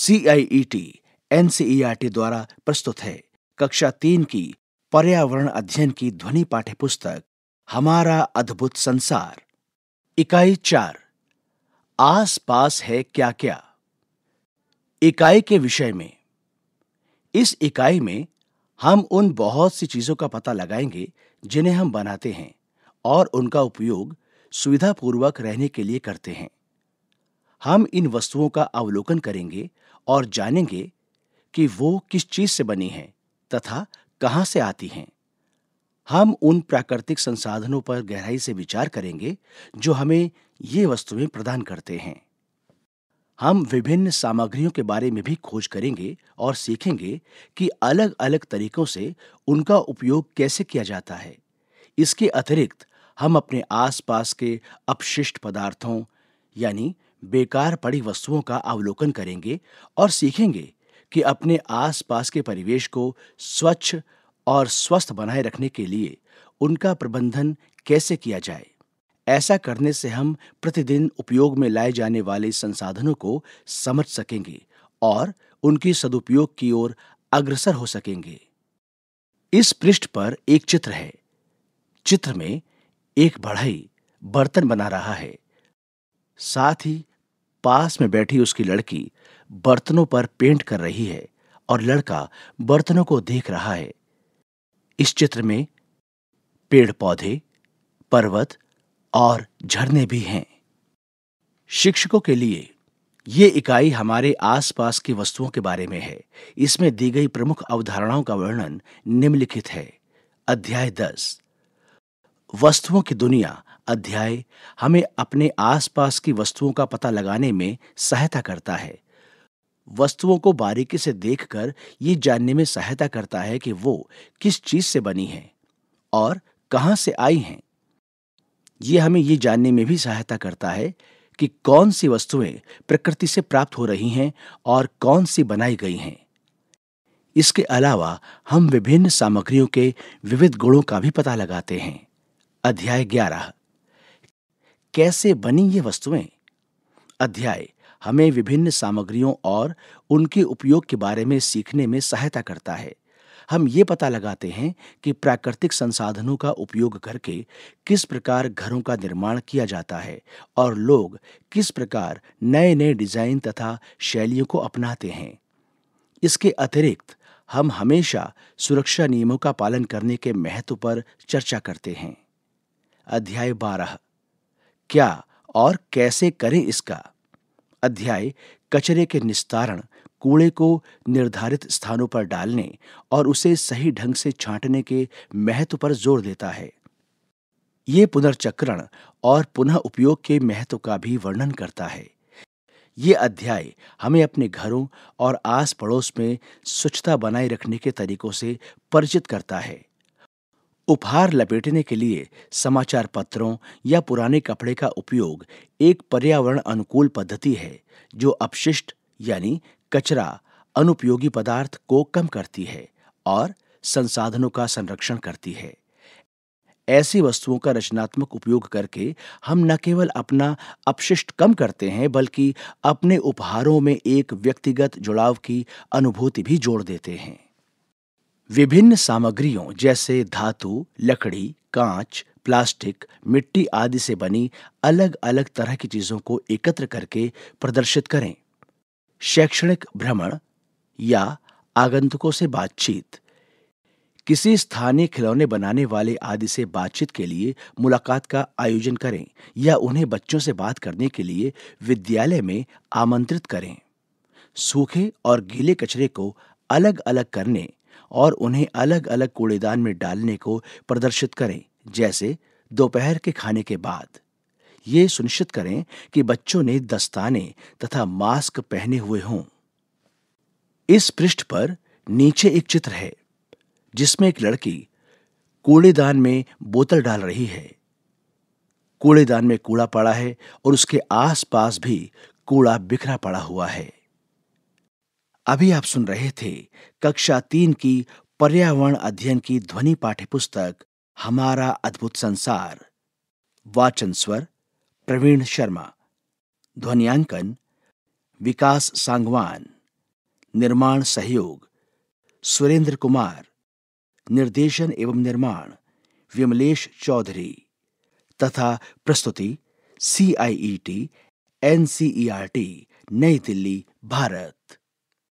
CIET NCERT e e द्वारा प्रस्तुत है कक्षा तीन की पर्यावरण अध्ययन की ध्वनि पाठ्य पुस्तक हमारा अद्भुत संसार इकाई चार आस पास है क्या क्या इकाई के विषय में इस इकाई में हम उन बहुत सी चीजों का पता लगाएंगे जिन्हें हम बनाते हैं और उनका उपयोग सुविधापूर्वक रहने के लिए करते हैं हम इन वस्तुओं का अवलोकन करेंगे और जानेंगे कि वो किस चीज से बनी हैं तथा कहाँ से आती हैं हम उन प्राकृतिक संसाधनों पर गहराई से विचार करेंगे जो हमें ये वस्तुएं प्रदान करते हैं हम विभिन्न सामग्रियों के बारे में भी खोज करेंगे और सीखेंगे कि अलग अलग तरीकों से उनका उपयोग कैसे किया जाता है इसके अतिरिक्त हम अपने आसपास के अपशिष्ट पदार्थों यानी बेकार पड़ी वस्तुओं का अवलोकन करेंगे और सीखेंगे कि अपने आसपास के परिवेश को स्वच्छ और स्वस्थ बनाए रखने के लिए उनका प्रबंधन कैसे किया जाए ऐसा करने से हम प्रतिदिन उपयोग में लाए जाने वाले संसाधनों को समझ सकेंगे और उनकी सदुपयोग की ओर अग्रसर हो सकेंगे इस पृष्ठ पर एक चित्र है चित्र में एक बढ़ई बर्तन बना रहा है साथ ही पास में बैठी उसकी लड़की बर्तनों पर पेंट कर रही है और लड़का बर्तनों को देख रहा है इस चित्र में पेड़ पौधे पर्वत और झरने भी हैं शिक्षकों के लिए ये इकाई हमारे आसपास की वस्तुओं के बारे में है इसमें दी गई प्रमुख अवधारणाओं का वर्णन निम्नलिखित है अध्याय दस वस्तुओं की दुनिया अध्याय हमें अपने आसपास की वस्तुओं का पता लगाने में सहायता करता है वस्तुओं को बारीकी से देखकर ये जानने में सहायता करता है कि वो किस चीज से बनी है और कहा से आई हैं ये हमें ये जानने में भी सहायता करता है कि कौन सी वस्तुएं प्रकृति से प्राप्त हो रही हैं और कौन सी बनाई गई हैं इसके अलावा हम विभिन्न सामग्रियों के विविध गुणों का भी पता लगाते हैं अध्याय ग्यारह कैसे बनी ये वस्तुएं अध्याय हमें विभिन्न सामग्रियों और उनके उपयोग के बारे में सीखने में सहायता करता है हम ये पता लगाते हैं कि प्राकृतिक संसाधनों का उपयोग करके किस प्रकार घरों का निर्माण किया जाता है और लोग किस प्रकार नए नए डिजाइन तथा शैलियों को अपनाते हैं इसके अतिरिक्त हम हमेशा सुरक्षा नियमों का पालन करने के महत्व पर चर्चा करते हैं अध्याय बारह क्या और कैसे करें इसका अध्याय कचरे के निस्तारण कूड़े को निर्धारित स्थानों पर डालने और उसे सही ढंग से छांटने के महत्व पर जोर देता है ये पुनर्चक्रण और पुनः उपयोग के महत्व का भी वर्णन करता है ये अध्याय हमें अपने घरों और आस पड़ोस में स्वच्छता बनाए रखने के तरीकों से परिचित करता है उपहार लपेटने के लिए समाचार पत्रों या पुराने कपड़े का उपयोग एक पर्यावरण अनुकूल पद्धति है जो अपशिष्ट यानी कचरा अनुपयोगी पदार्थ को कम करती है और संसाधनों का संरक्षण करती है ऐसी वस्तुओं का रचनात्मक उपयोग करके हम न केवल अपना अपशिष्ट कम करते हैं बल्कि अपने उपहारों में एक व्यक्तिगत जुड़ाव की अनुभूति भी जोड़ देते हैं विभिन्न सामग्रियों जैसे धातु लकड़ी कांच प्लास्टिक मिट्टी आदि से बनी अलग अलग तरह की चीजों को एकत्र करके प्रदर्शित करें शैक्षणिक भ्रमण या आगंतुकों से बातचीत किसी स्थानीय खिलौने बनाने वाले आदि से बातचीत के लिए मुलाकात का आयोजन करें या उन्हें बच्चों से बात करने के लिए विद्यालय में आमंत्रित करें सूखे और गीले कचरे को अलग अलग करने और उन्हें अलग अलग कूड़ेदान में डालने को प्रदर्शित करें जैसे दोपहर के खाने के बाद ये सुनिश्चित करें कि बच्चों ने दस्ताने तथा मास्क पहने हुए हों इस पृष्ठ पर नीचे एक चित्र है जिसमें एक लड़की कूड़ेदान में बोतल डाल रही है कूड़ेदान में कूड़ा पड़ा है और उसके आसपास भी कूड़ा बिखरा पड़ा हुआ है अभी आप सुन रहे थे कक्षा तीन की पर्यावरण अध्ययन की ध्वनि पाठ्य पुस्तक हमारा अद्भुत संसार वाचन स्वर प्रवीण शर्मा ध्वनियांकन विकास सांगवान निर्माण सहयोग सुरेंद्र कुमार निर्देशन एवं निर्माण विमलेश चौधरी तथा प्रस्तुति C I E T N C E R T New Delhi Bharat